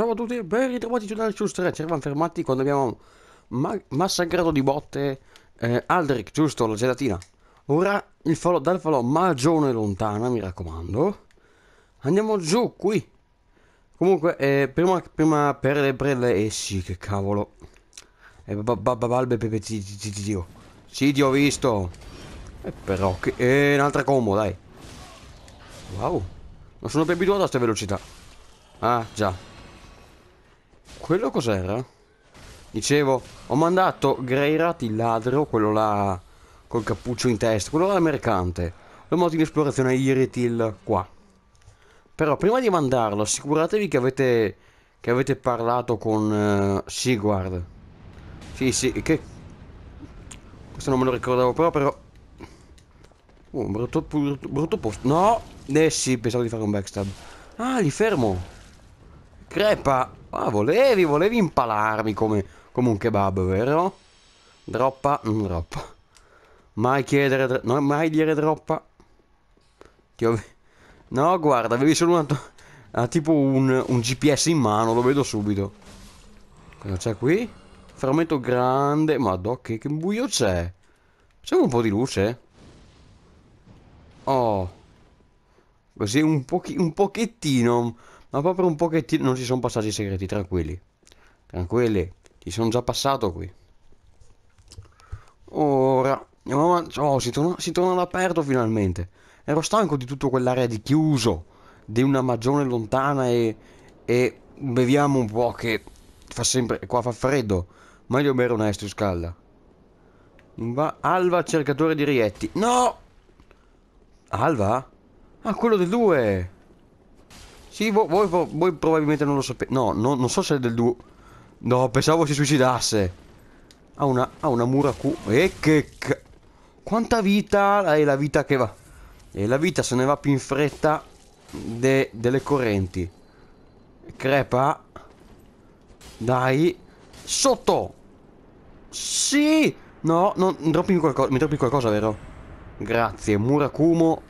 Ciao a tutti, ben ritrovati su Dark Souls 3. Ci eravamo fermati quando abbiamo ma massacrato di botte eh, Aldrich, giusto? La gelatina. Ora il falò, dal falò magione lontana, mi raccomando. Andiamo giù, qui. Comunque, eh, prima, prima per le breve... Eh sì, che cavolo. Eh, babalbe pepe dio. Oh. Sì, ti ho visto. E eh, però, che... Eh, un'altra combo, dai. Wow. Non sono più abituato a questa velocità. Ah, già. Quello cos'era? Dicevo, ho mandato Greirat il ladro, quello là col cappuccio in testa, quello là mercante. L'ho mandato in esplorazione a Irithil qua. Però prima di mandarlo assicuratevi che avete, che avete parlato con uh, eh, Sigward. Sì, sì, che... Questo non me lo ricordavo però, però... Oh, un brutto, brutto, brutto posto. No! Eh sì, pensavo di fare un backstab. Ah, li fermo. Crepa! Ah, volevi, volevi impalarmi come, come un kebab, vero? Droppa, non mm, droppa. Mai chiedere, no, mai dire droppa. Ti ho... No, guarda, avevi solo una... Ha ah, tipo un, un, GPS in mano, lo vedo subito. Cosa c'è qui? Ferramento grande. Madonna, che, che buio c'è. C'è un po' di luce. Oh. Così un, pochi, un pochettino ma proprio un pochettino non ci sono passati i segreti, tranquilli. Tranquilli, ci sono già passato qui. Ora, andiamo avanti. Oh, si torna, si torna all'aperto finalmente. Ero stanco di tutto quell'area di chiuso, di una magione lontana e, e beviamo un po' che fa sempre, qua fa freddo. Meglio bere una estu calda. Va Alva, cercatore di rietti. No! Alva? Ah, quello del 2! Sì, voi, voi, voi probabilmente non lo sapete. No, no, non so se è del duo. No, pensavo si suicidasse. Ha una, ha una mura Q. E che... Quanta vita è la vita che va. E la vita se ne va più in fretta de, delle correnti. Crepa. Dai. Sotto. Sì. No, non, mi droppi qualcosa, mi droppi qualcosa, vero? Grazie, Murakumo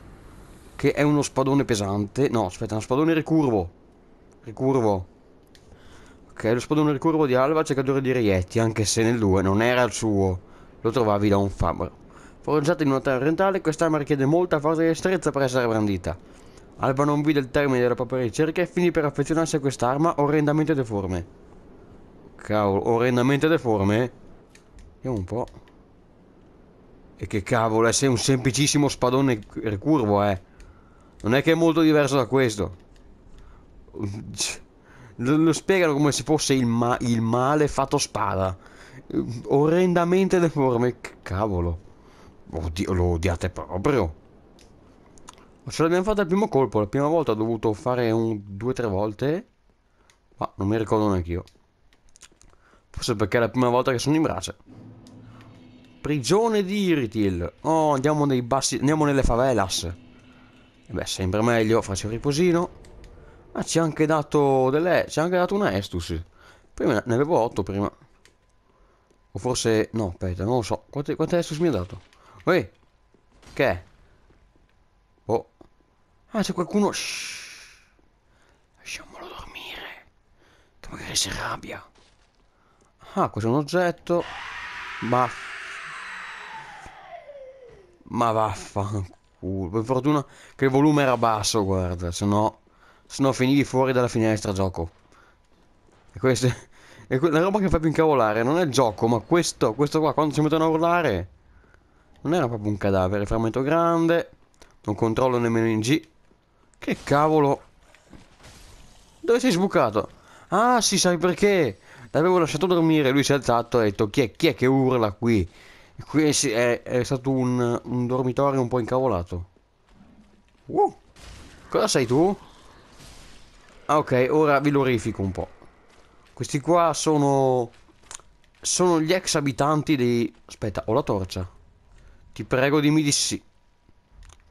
che è uno spadone pesante. No, aspetta, uno spadone ricurvo. Ricurvo. Ok, lo spadone ricurvo di Alva, cercatore di reietti, anche se nel 2 non era il suo. Lo trovavi da un fabbro. Forgiato in una terra orientale, quest'arma richiede molta forza e destrezza per essere brandita. Alba non vide il termine della propria ricerca e finì per affezionarsi a quest'arma orrendamente deforme. Cavolo, orrendamente deforme? Vediamo un po'. E che cavolo, è sei un semplicissimo spadone ricurvo, eh. Non è che è molto diverso da questo. Lo, spiegano come se fosse il, ma il male fatto spada. Orrendamente deforme. Cavolo. Oddio, lo odiate proprio. Ce l'abbiamo fatta il primo colpo. La prima volta ho dovuto fare un o tre volte. Ma non mi ricordo neanche io. Forse perché è la prima volta che sono in brace. Prigione di Iritil. Oh, andiamo, bassi, andiamo nelle favelas. Eh beh, sembra meglio, faccio riposino. Ah, ci ha anche dato delle... ci ha anche dato una Estus. Prima ne avevo 8 prima. O forse... no, aspetta, non lo so. Quante, quante Estus mi ha dato? Ehi! Che è? Oh. Ah, c'è qualcuno... Shh. Lasciamolo dormire. Che magari si arrabbia. Ah, questo è un oggetto. Ma... Ma vaffanculo. Uh, per fortuna che il volume era basso, guarda, se no, se no finivi fuori dalla finestra gioco. E questa è la roba che fa più incavolare, non è il gioco, ma questo, questo qua, quando si mettono a urlare, non era proprio un cadavere, frammento grande, non controllo nemmeno in G. Che cavolo? Dove sei sbucato? Ah, sì, sai perché? L'avevo lasciato dormire, lui si è alzato e ha detto, chi è, chi è che urla qui? Qui è, è stato un, un, dormitorio un po' incavolato. Uh, cosa sei tu? Ah, ok, ora vi glorifico un po'. Questi qua sono... Sono gli ex abitanti dei... Aspetta, ho la torcia. Ti prego dimmi di sì.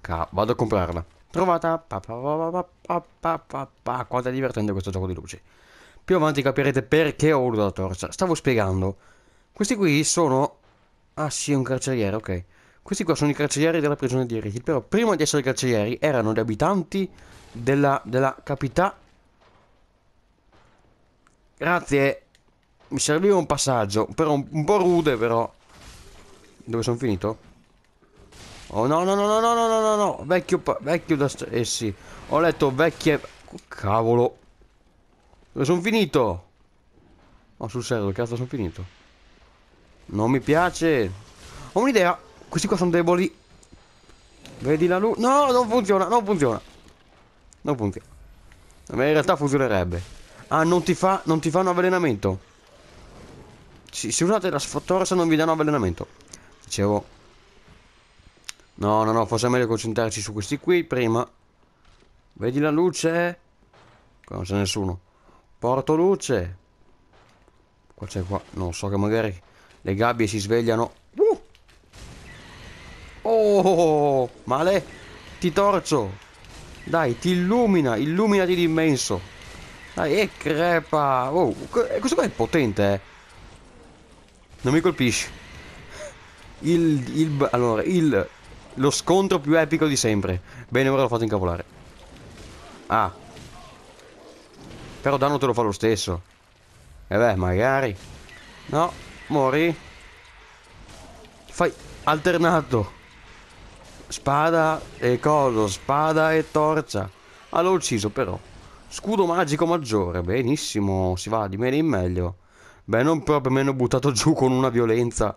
Ca vado a comprarla. Trovata. Pa, pa, pa, Quanto è divertente questo gioco di luci. Più avanti capirete perché ho voluto la torcia. Stavo spiegando. Questi qui sono Ah sì, un carceriere, ok. Questi qua sono i carcerieri della prigione di Erechil, però prima di essere carcerieri erano gli abitanti della, della capità. Grazie, mi serviva un passaggio, però un, un, po' rude però. Dove sono finito? Oh no no no no no no no no, no, vecchio, vecchio da... Eh sì, ho letto vecchie... Oh, cavolo. Dove sono finito? Oh sul serio, cazzo sono finito? Non mi piace. Ho un'idea. Questi qua sono deboli. Vedi la luce. No, non funziona, non funziona. Non funziona. Ma in realtà funzionerebbe. Ah, non ti, fa, non ti fanno avvelenamento. Si, se usate la sfattorza non vi danno avvelenamento. Dicevo. No, no, no, forse è meglio concentrarci su questi qui prima. Vedi la luce? Qua non c'è nessuno. Porto luce. Qua c'è qua. Non so che magari le gabbie si svegliano. Uh! Oh, male, ti torcio. Dai, ti illumina, illuminati di immenso. Dai, e crepa. Oh, eh, questo qua è potente, eh. Non mi colpisci. Il, il, allora, il, lo scontro più epico di sempre. Bene, ora l'ho fatto incavolare. Ah. Però danno te lo fa lo stesso. E eh beh, magari. No, Mori. Fai alternato. Spada e coso, spada e torcia. Ah, l'ho ucciso però. Scudo magico maggiore, benissimo, si va di meno in meglio. Beh, non proprio meno buttato giù con una violenza.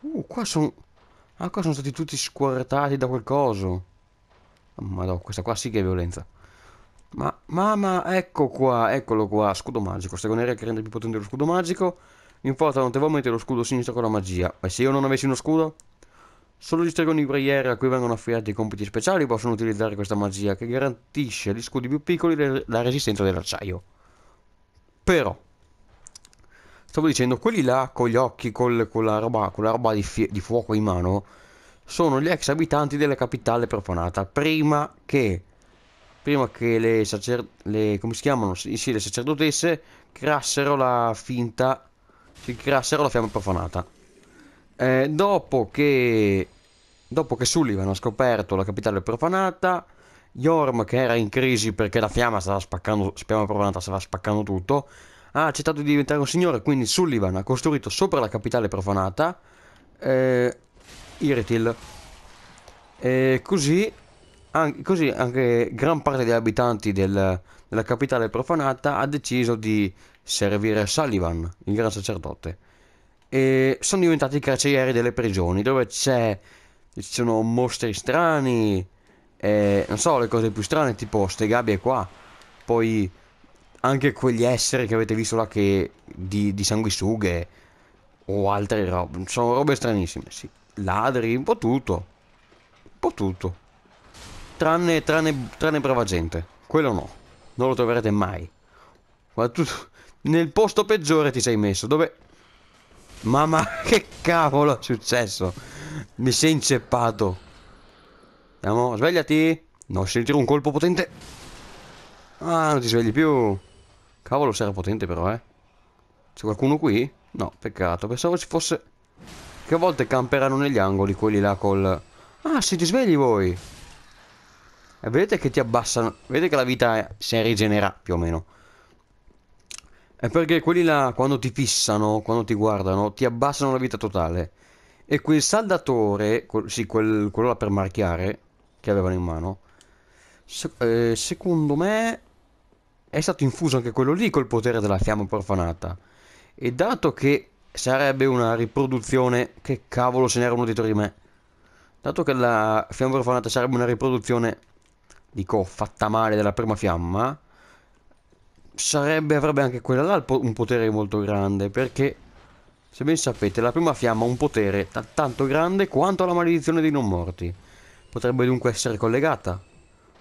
Uh, qua sono... Ah, qua sono stati tutti squartati da quel coso. Madonna, questa qua sì che è violenza. Ma, mamma, ecco qua, eccolo qua, scudo magico. Secondaria che rende più potente lo scudo magico. Importa notevolmente lo scudo sinistro con la magia. Ma se io non avessi uno scudo? Solo gli stregoni guerrieri a cui vengono affidati i compiti speciali possono utilizzare questa magia che garantisce agli scudi più piccoli la resistenza dell'acciaio. Però, stavo dicendo, quelli là con gli occhi, col, con la roba, con la roba di, di fuoco in mano, sono gli ex abitanti della capitale profanata prima che prima che le, sacer- le, chiamano, sì, le sacerdotesse creassero la finta si creassero la fiamma profanata. Eh, dopo che dopo che Sullivan ha scoperto la capitale profanata, Yorm che era in crisi perché la fiamma stava spaccando, fiamma profanata stava spaccando tutto, ha accettato di diventare un signore, quindi Sullivan ha costruito sopra la capitale profanata eh, Iritil. E così, an così anche gran parte degli abitanti del, nella capitale profanata, ha deciso di servire Sullivan, il gran sacerdote. E sono diventati i carcerieri delle prigioni, dove c'è, ci sono mostri strani, e, non so, le cose più strane, tipo ste gabbie qua. Poi anche quegli esseri che avete visto là che di, di sanguisughe o altre robe, sono robe stranissime, sì. Ladri, un po' tutto. Un po' tutto. Tranne, tranne, tranne brava gente. Quello no non lo troverete mai. Ma tu nel posto peggiore ti sei messo, dove... Mamma, che cavolo è successo? Mi sei inceppato. Andiamo, svegliati. No, sentire un colpo potente. Ah, non ti svegli più. Cavolo, sarà potente però, eh. C'è qualcuno qui? No, peccato. Pensavo ci fosse... Che a volte camperanno negli angoli quelli là col... Ah, ti svegli voi? E eh, vedete che ti abbassano. Vedete che la vita si rigenera più o meno. È perché quelli là, quando ti fissano, quando ti guardano, ti abbassano la vita totale. E quel saldatore, quel, sì, quel, quello là per marchiare, che avevano in mano, se, eh, secondo me è stato infuso anche quello lì col potere della fiamma profanata. E dato che sarebbe una riproduzione, che cavolo se n'era uno dietro di me. Dato che la fiamma profanata sarebbe una riproduzione dico fatta male dalla prima fiamma, sarebbe, avrebbe anche quella là un potere molto grande, perché se ben sapete la prima fiamma ha un potere tanto grande quanto la maledizione dei non morti, potrebbe dunque essere collegata.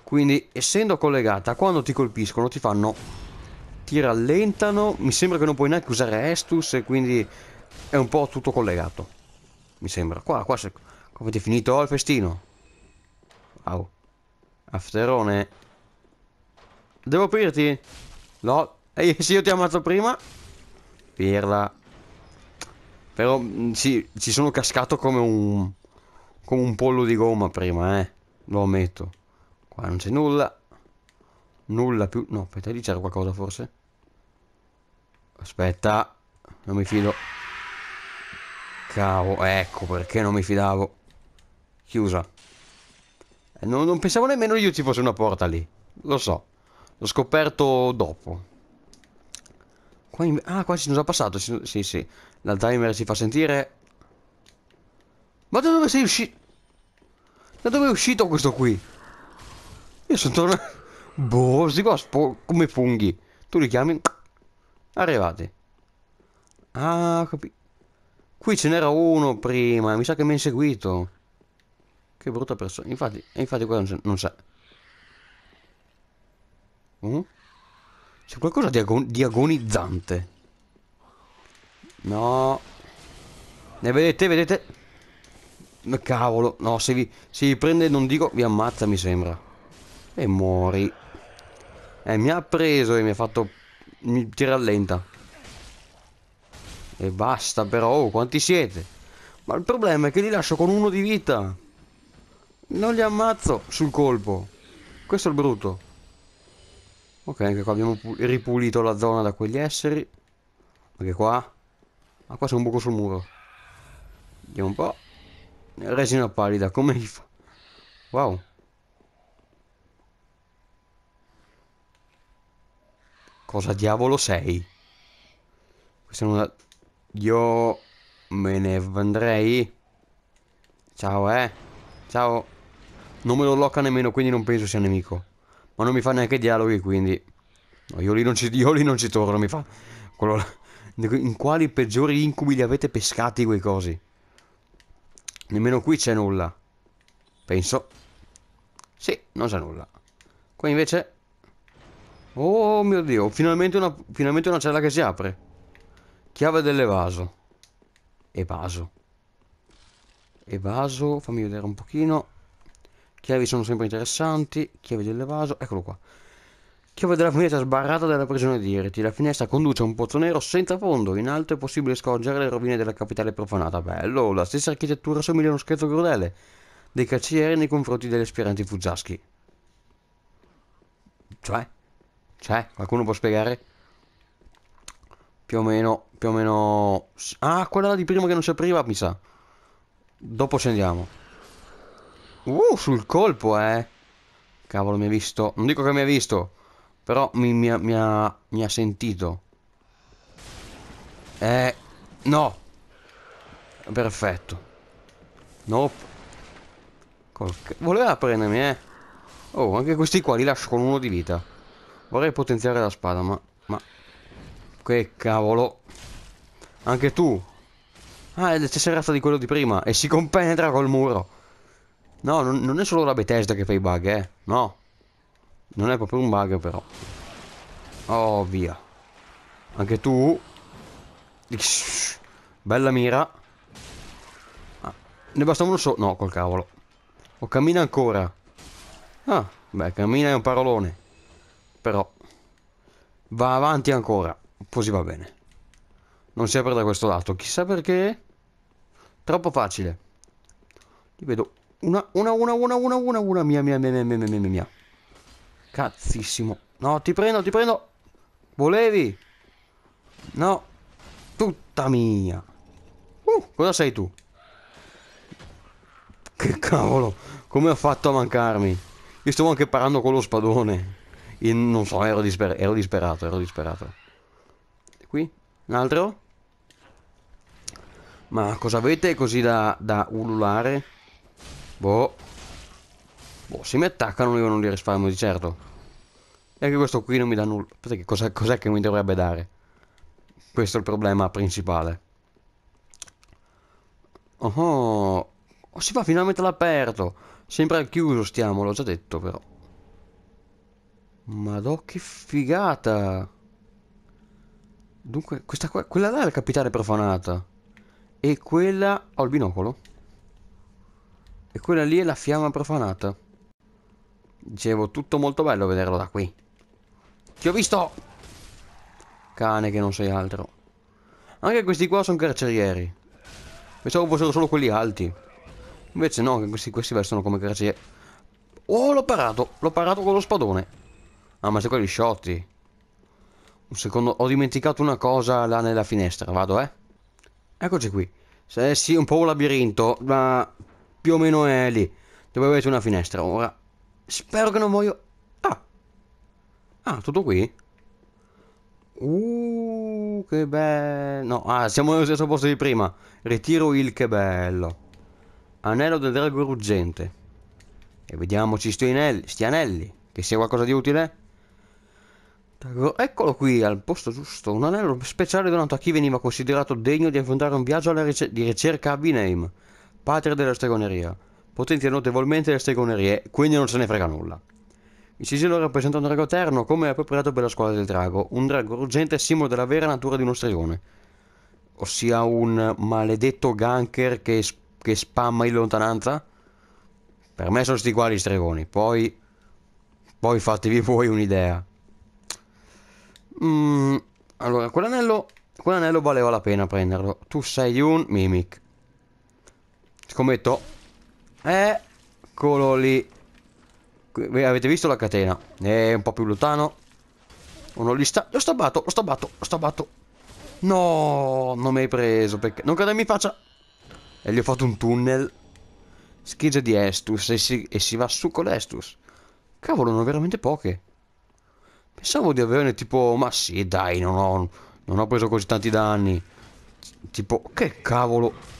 Quindi essendo collegata, quando ti colpiscono ti fanno, ti rallentano, mi sembra che non puoi neanche usare Estus e quindi è un po' tutto collegato. Mi sembra. Qua, qua, se, avete finito il festino. Au. Afterone. Devo aprirti? No. Ehi, sì, io ti ammazzo prima. Pirla. Però, mm, sì, ci sono cascato come un... Come un pollo di gomma prima, eh. Lo ammetto. Qua non c'è nulla. Nulla più. No, aspetta, lì c'era qualcosa forse. Aspetta. Non mi fido. Cavo, ecco perché non mi fidavo. Chiusa. Non, non pensavo nemmeno io ci fosse una porta lì. Lo so. L'ho scoperto dopo. Qua in... Ah, qua ci sono già passato. Si... Sì, sì. L'Alzheimer si fa sentire. Ma da dove sei uscito? Da dove è uscito questo qui? Io sono tornato... Boh, sti qua come funghi. Tu li chiami... Arrivati. Ah, capito. Qui ce n'era uno prima. Mi sa che mi ha inseguito. Che brutta persona. Infatti, infatti qua non c'è. Uh? C'è qualcosa di, agon di agonizzante. No. Ne vedete, vedete? Ma cavolo, no, se vi, se vi prende, non dico, vi ammazza, mi sembra. E muori. Eh, mi ha preso e mi ha fatto... Mi, ti rallenta. E basta, però, oh, quanti siete? Ma il problema è che li lascio con uno di vita. Non li ammazzo sul colpo. Questo è il brutto. Ok, anche qua abbiamo ripulito la zona da quegli esseri. Anche qua. Ma qua c'è un buco sul muro. Vediamo un po'. Resina pallida, come gli fa? Wow. Cosa diavolo sei? Questa è una... Io... Me ne andrei. Ciao, eh. Ciao. Non me lo blocca nemmeno, quindi non penso sia nemico. Ma non mi fa neanche dialoghi, quindi... No, io, lì non ci, io lì non ci torno, mi fa... Quello là. In quali peggiori incubi li avete pescati quei cosi? Nemmeno qui c'è nulla. Penso. Sì, non c'è nulla. Qua invece... Oh mio Dio, finalmente una, finalmente una cella che si apre. Chiave dell'evaso. Evaso. Evaso, fammi vedere un pochino. Chiavi sono sempre interessanti. Chiavi dell'evaso, eccolo qua. Chiave della finestra sbarrata dalla prigione di Iriti. La finestra conduce a un pozzo nero senza fondo. In alto è possibile scorgere le rovine della capitale profanata. Bello, la stessa architettura somiglia a uno scherzo crudele dei caccieri nei confronti degli aspiranti fuggiaschi. Cioè? Cioè? Qualcuno può spiegare? Più o meno, più o meno... Ah, quella di prima che non si apriva, mi sa. Dopo scendiamo. Uh, sul colpo, eh. Cavolo, mi ha visto. Non dico che mi ha visto. Però mi, mi, ha, mi, ha, mi ha sentito. Eh, no. Perfetto. Nope. Qualche... Voleva prendermi, eh. Oh, anche questi qua li lascio con uno di vita. Vorrei potenziare la spada, ma... Ma... Che cavolo. Anche tu. Ah, è la stessa razza di quello di prima. E si compenetra col muro. No, non, non è solo la Bethesda che fa i bug, eh. No. Non è proprio un bug, però. Oh, via. Anche tu. Bella mira. Ah, ne basta uno solo. No, col cavolo. O oh, cammina ancora. Ah, beh, cammina è un parolone. Però. Va avanti ancora. Così va bene. Non si apre da questo lato. Chissà perché. Troppo facile. Ti vedo una, una, una, una, una, una, una, mia, mia, mia, mia, mia, mia, mia, mia. Cazzissimo. No, ti prendo, ti prendo. Volevi? No. Tutta mia. Uh, cosa sei tu? Che cavolo. Come ho fatto a mancarmi? Io stavo anche parando con lo spadone. Io non so, ero, disper ero disperato, ero disperato. Qui? Un altro? Ma cosa avete così da, da ululare? Boh. Boh, se mi attaccano io non li risparmio di certo. E anche questo qui non mi dà nulla. Perché cos'è cos che mi dovrebbe dare? Questo è il problema principale. Oh, oh. oh si va finalmente all'aperto. Sempre al chiuso stiamo, l'ho già detto però. Madò che figata. Dunque, questa qua, quella là è la capitale profanata. E quella... Ho il binocolo. E quella lì è la fiamma profanata. Dicevo, tutto molto bello vederlo da qui. Ti ho visto! Cane che non sei altro. Anche questi qua sono carcerieri. Pensavo fossero solo quelli alti. Invece no, questi, questi vestono come carcerieri. Oh, l'ho parato! L'ho parato con lo spadone. Ah, ma sono quelli sciotti. Un secondo, ho dimenticato una cosa là nella finestra. Vado, eh. Eccoci qui. Eh sì, un po' un labirinto, ma più o meno è lì, dove avete una finestra. Ora, spero che non voglio... Ah! Ah, tutto qui? Uh, che bello. No, ah, siamo nello stesso posto di prima. Ritiro il che bello. Anello del drago ruggente. E vediamoci sti anelli, sti anelli. Che sia qualcosa di utile. Eccolo qui, al posto giusto. Un anello speciale donato a chi veniva considerato degno di affrontare un viaggio ricer di ricerca a Viname padre della stregoneria, potenzia notevolmente le stregonerie, quindi non se ne frega nulla. Il sigillo rappresenta un drago eterno, come è appropriato per la squadra del drago, un drago ruggente simbolo della vera natura di uno stregone, ossia un maledetto ganker che, che spamma in lontananza. Per me sono sti quali stregoni, poi, poi fatevi voi un'idea. Mm, allora, quell'anello, quell'anello valeva la pena prenderlo. Tu sei un mimic. Scommetto. Eh, eccolo lì. Avete visto la catena? È un po' più lontano. Uno lì sta. L'ho stabbato, l'ho stabbato, l'ho stabbato. No, non mi hai preso. Perché... Non cademi in faccia. E gli ho fatto un tunnel. Schizza di Estus. E si, e si va su con l'Estus. Cavolo, non ho veramente poche. Pensavo di averne tipo... Ma sì, dai, non ho, non ho preso così tanti danni. Tipo, che cavolo.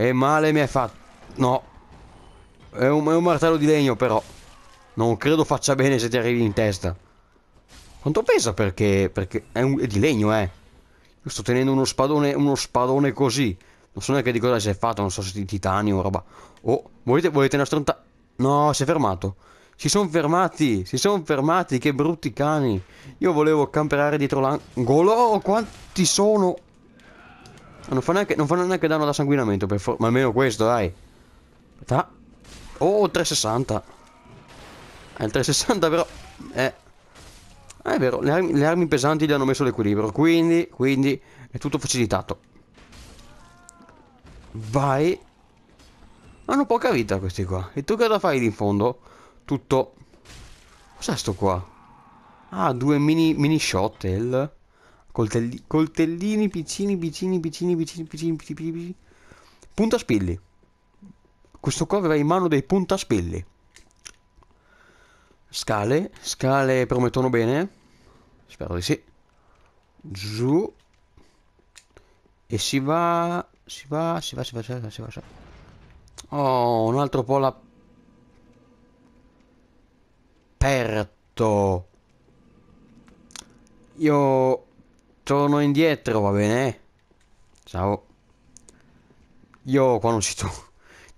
E male mi hai fatto. No. È un, è un martello di legno però. Non credo faccia bene se ti arrivi in testa. Quanto pesa perché... Perché è, un, è di legno, eh. Io sto tenendo uno spadone, uno spadone così. Non so neanche di cosa si è fatto, non so se di titanio o roba. Oh, volete, volete una stronta... No, si è fermato. Si sono fermati, si sono fermati, che brutti cani. Io volevo camperare dietro l'angolo. Oh, quanti sono? Non fanno neanche, non fanno neanche danno da sanguinamento, per ma almeno questo, dai. Aspetta. Oh, 360. Eh, il 360 però... Eh. Ah, è vero, le armi, le armi, pesanti gli hanno messo l'equilibrio, quindi, quindi è tutto facilitato. Vai. Hanno poca vita questi qua. E tu cosa fai lì in fondo? Tutto... Cos'è sto qua? Ah, due mini, mini shuttle. Coltelli, coltellini piccini, piccini, piccini, piccini, piccini, piccini, piccini. Puntaspilli. Questo qua aveva in mano dei puntaspilli. Scale, scale promettono bene. Spero di sì. Giù. E si va, si va, si va, si va, si va, si va. Si va. Oh, un altro po' la... Perto. Io torno indietro, va bene? Ciao. Io qua non ci torno.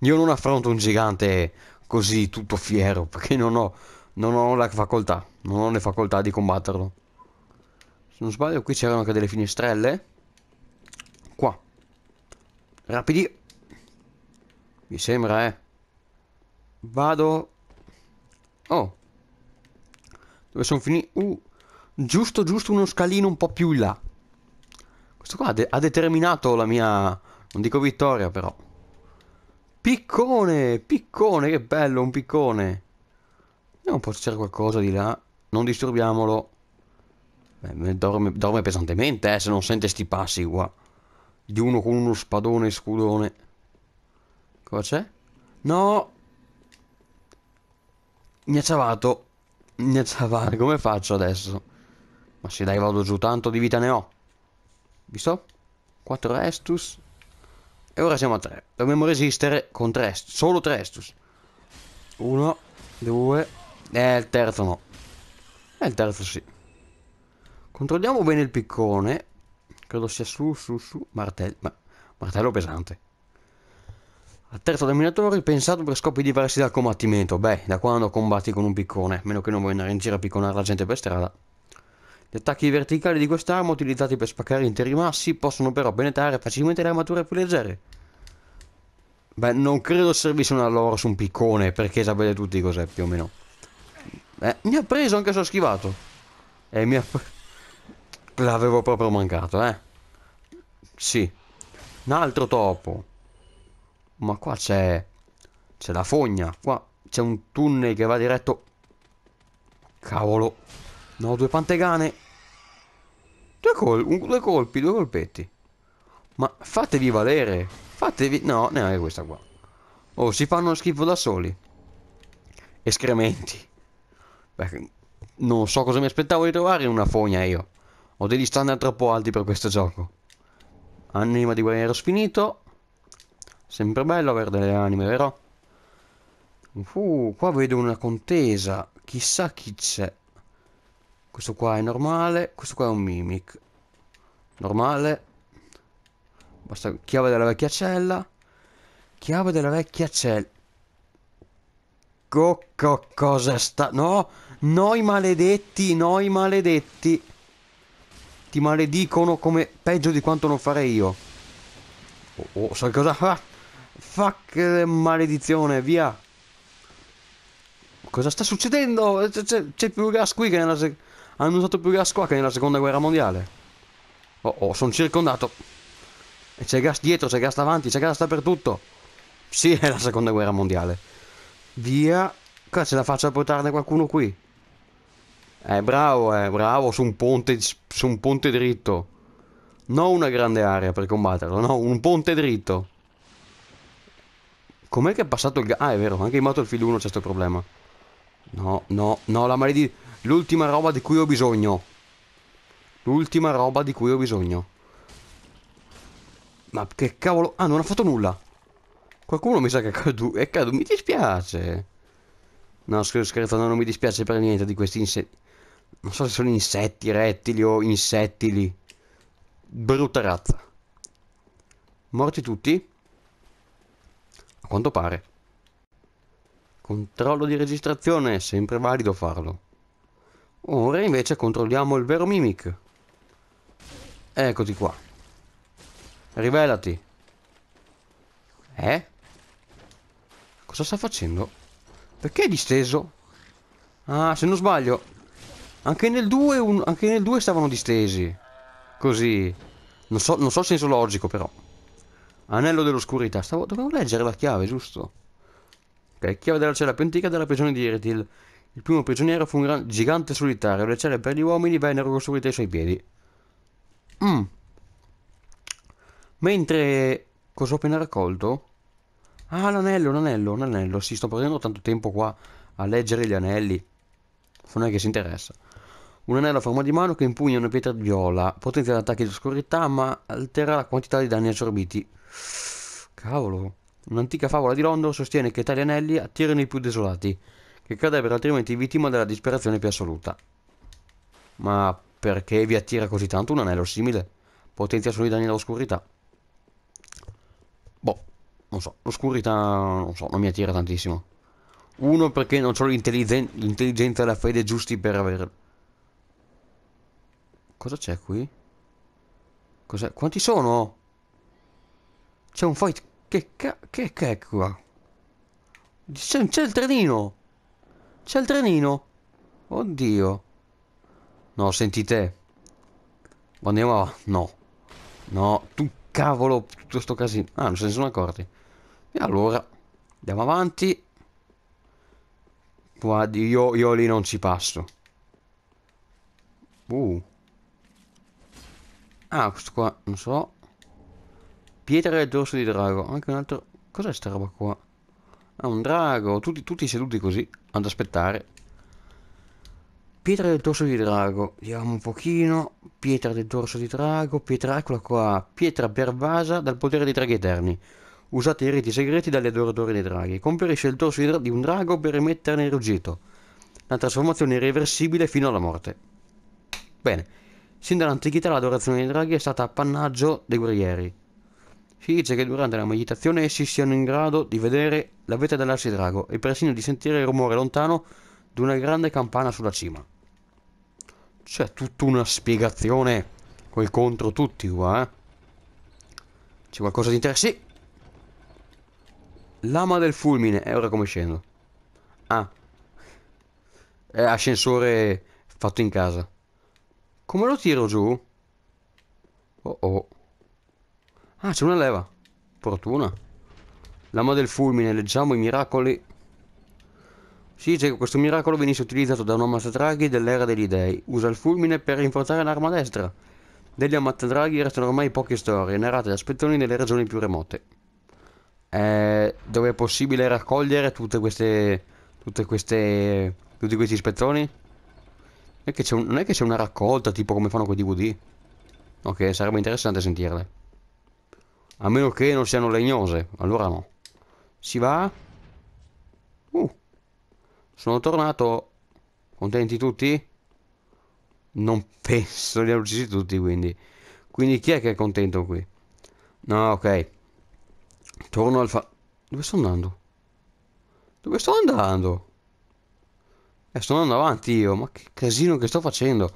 Io non affronto un gigante così tutto fiero, perché non ho, non ho la facoltà, non ho le facoltà di combatterlo. Se non sbaglio qui c'erano anche delle finestrelle. Qua. Rapidi. Mi sembra, eh. Vado. Oh. Dove sono finiti? Uh giusto giusto uno scalino un po' più in là. Questo qua ha, de ha determinato la mia, non dico vittoria però. Piccone, piccone, che bello un piccone. Vediamo un po' se c'è qualcosa di là. Non disturbiamolo. Beh, dorme, dorme pesantemente, eh, se non sente sti passi qua. Di uno con uno spadone scudone. Cosa c'è? No! Mi ha ciavato. Mi ha ciavato, come faccio adesso? Ma se dai vado giù, tanto di vita ne ho. Visto? 4 Estus. E ora siamo a 3. Dobbiamo resistere con 3 Estus. Solo 3 Estus. 1, 2. E il terzo no. E il terzo sì. Controlliamo bene il piccone. Credo sia su, su, su. Martello. Ma, martello pesante. Al terzo dominatore pensato per scopi diversi dal combattimento. Beh, da quando combatti con un piccone? Meno che non vuoi andare in giro a picconare la gente per strada. Gli attacchi verticali di quest'arma utilizzati per spaccare interi massi possono però penetrare facilmente le armature più leggere. Beh, non credo servisse una loro su un piccone, perché sapete tutti cos'è più o meno. Eh, mi ha preso anche se ho schivato. E eh, mi ha... L'avevo proprio mancato, eh. Sì. Un altro topo. Ma qua c'è... C'è la fogna. Qua c'è un tunnel che va diretto... Cavolo. No, due pantegane. Due, col due colpi, due colpetti. Ma fatevi valere. Fatevi... No, neanche questa qua. Oh, si fanno schifo da soli. Escrementi. Beh, non so cosa mi aspettavo di trovare in una fogna io. Ho degli standard troppo alti per questo gioco. Anima di guerriero sfinito. Sempre bello avere delle anime, vero? Uh, qua vedo una contesa. Chissà chi c'è. Questo qua è normale. Questo qua è un mimic. Normale. Basta chiave della vecchia cella. Chiave della vecchia cella. Cocco cosa sta... No! Noi maledetti, noi maledetti. Ti maledicono come peggio di quanto non farei io. Oh, oh sai cosa fa? Fuck, eh, maledizione, via. Cosa sta succedendo? C'è più gas qui che nella... Hanno usato più gas qua che nella seconda guerra mondiale. Oh oh, sono circondato. E c'è gas dietro, c'è gas davanti, c'è gas dappertutto. Sì, è la seconda guerra mondiale. Via. Qua ce la faccio a portarne qualcuno qui. Eh, bravo, eh, bravo, su un ponte, su un ponte dritto. Non una grande area per combatterlo, no, un ponte dritto. Com'è che è passato il gas? Ah, è vero, anche in Battlefield 1 c'è questo problema. No, no, no, la maledizione. L'ultima roba di cui ho bisogno. L'ultima roba di cui ho bisogno. Ma che cavolo... Ah, non ha fatto nulla. Qualcuno mi sa che è caduto. È caduto. Mi dispiace. No, scherzo, scherzo, no, non mi dispiace per niente di questi insetti. Non so se sono insetti, rettili o insettili. Brutta razza. Morti tutti? A quanto pare. Controllo di registrazione, sempre valido farlo. Ora invece controlliamo il vero Mimic. Eccoti qua. Rivelati. Eh? Cosa sta facendo? Perché è disteso? Ah, se non sbaglio. Anche nel 2, un... anche nel 2 stavano distesi. Così. Non so, non so senso logico però. Anello dell'oscurità. Dovevo leggere la chiave, giusto? Ok, chiave della cella più antica della prigione di Eretil. Il primo prigioniero fu un gigante solitario, le celle per gli uomini vennero costruite ai suoi piedi. Mm. Mentre... Cosa ho appena raccolto? Ah, l'anello, l'anello, l'anello. Sì, sto perdendo tanto tempo qua a leggere gli anelli. Non è che si interessa. Un anello a forma di mano che impugna una pietra viola, potenzia attacchi di oscurità, ma altera la quantità di danni assorbiti. Cavolo. Un'antica favola di Londra sostiene che tali anelli attirano i più desolati che cadrebbero altrimenti vittima della disperazione più assoluta. Ma perché vi attira così tanto un anello simile? Potenzia solo i danni dall'oscurità. Boh, non so, l'oscurità non so, non mi attira tantissimo. Uno perché non ho l'intelligenza e la fede giusti per averlo. Cosa c'è qui? Cos'è? Quanti sono? C'è un fight. Che ca... Che, che è qua? C'è il trenino! C'è il trenino. Oddio. No, sentite. Andiamo avanti. No. No, tu cavolo, tutto sto casino. Ah, non se ne sono accorti. E allora, andiamo avanti. Guardi, io, io lì non ci passo. Uh. Ah, questo qua, non so. Pietra del dorso di drago. Anche un altro... Cos'è sta roba qua? Ah, un drago. Tutti, tutti seduti così, ad aspettare. Pietra del torso di drago. Vediamo un pochino. Pietra del torso di drago. Pietra, eccola qua. Pietra pervasa dal potere dei draghi eterni. Usate i riti segreti dagli adoratori dei draghi. Comperisce il torso di, di un drago per rimetterne il ruggito. la trasformazione irreversibile fino alla morte. Bene. Sin dall'antichità l'adorazione dei draghi è stata appannaggio dei guerrieri. Si dice che durante la meditazione essi siano in grado di vedere la vetta dell'arcidrago e persino di sentire il rumore lontano di una grande campana sulla cima. C'è tutta una spiegazione quel contro tutti qua, eh. C'è qualcosa di interessante? Sì! Lama del fulmine, e eh, ora come scendo? Ah. È ascensore fatto in casa. Come lo tiro giù? Oh oh. Ah, c'è una leva. Fortuna. Lama del fulmine, leggiamo i miracoli. Sì, dice che questo miracolo venisse utilizzato da un ammazzadraghi dell'era degli dei. Usa il fulmine per rinforzare l'arma destra. Degli ammazzadraghi restano ormai poche storie, narrate da spettoni nelle regioni più remote. Eh, dove è possibile raccogliere tutte queste... Tutte queste... Tutti questi spettoni? Non è che c'è un, una raccolta, tipo come fanno quei DVD? Ok, sarebbe interessante sentirle. A meno che non siano legnose, allora no. Si va? Uh. Sono tornato. Contenti tutti? Non penso li abbiamo uccisi tutti, quindi. Quindi chi è che è contento qui? No, ok. Torno al fa... Dove sto andando? Dove sto andando? Eh, sto andando avanti io, ma che casino che sto facendo.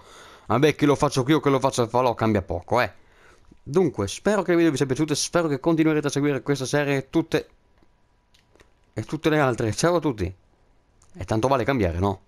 Vabbè, che lo faccio qui o che lo faccio al falò cambia poco, eh. Dunque, spero che il video vi sia piaciuto e spero che continuerete a seguire questa serie e tutte... e tutte le altre. Ciao a tutti! E tanto vale cambiare, no?